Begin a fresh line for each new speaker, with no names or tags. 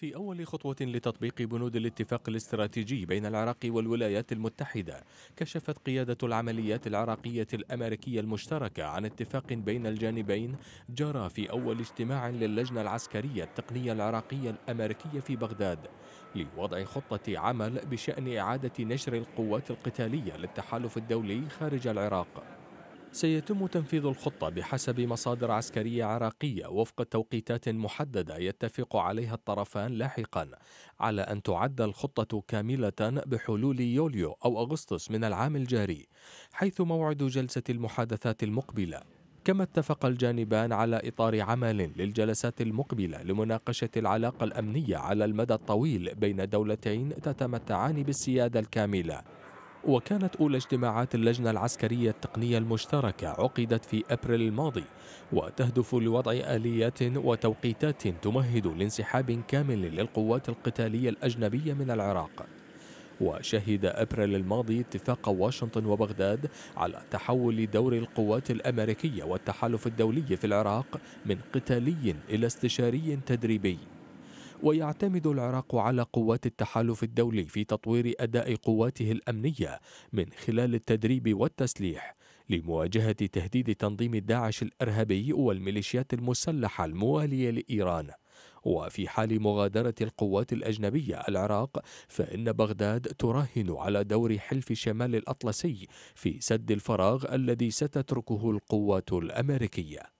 في أول خطوة لتطبيق بنود الاتفاق الاستراتيجي بين العراق والولايات المتحدة كشفت قيادة العمليات العراقية الأمريكية المشتركة عن اتفاق بين الجانبين جرى في أول اجتماع للجنة العسكرية التقنية العراقية الأمريكية في بغداد لوضع خطة عمل بشأن إعادة نشر القوات القتالية للتحالف الدولي خارج العراق سيتم تنفيذ الخطة بحسب مصادر عسكرية عراقية وفق توقيتات محددة يتفق عليها الطرفان لاحقا على أن تعد الخطة كاملة بحلول يوليو أو أغسطس من العام الجاري حيث موعد جلسة المحادثات المقبلة كما اتفق الجانبان على إطار عمل للجلسات المقبلة لمناقشة العلاقة الأمنية على المدى الطويل بين دولتين تتمتعان بالسيادة الكاملة وكانت أولى اجتماعات اللجنة العسكرية التقنية المشتركة عقدت في أبريل الماضي وتهدف لوضع آليات وتوقيتات تمهد لانسحاب كامل للقوات القتالية الأجنبية من العراق وشهد أبريل الماضي اتفاق واشنطن وبغداد على تحول دور القوات الأمريكية والتحالف الدولي في العراق من قتالي إلى استشاري تدريبي ويعتمد العراق على قوات التحالف الدولي في تطوير أداء قواته الأمنية من خلال التدريب والتسليح لمواجهة تهديد تنظيم داعش الإرهابي والميليشيات المسلحة الموالية لإيران وفي حال مغادرة القوات الأجنبية العراق فإن بغداد تراهن على دور حلف شمال الأطلسي في سد الفراغ الذي ستتركه القوات الأمريكية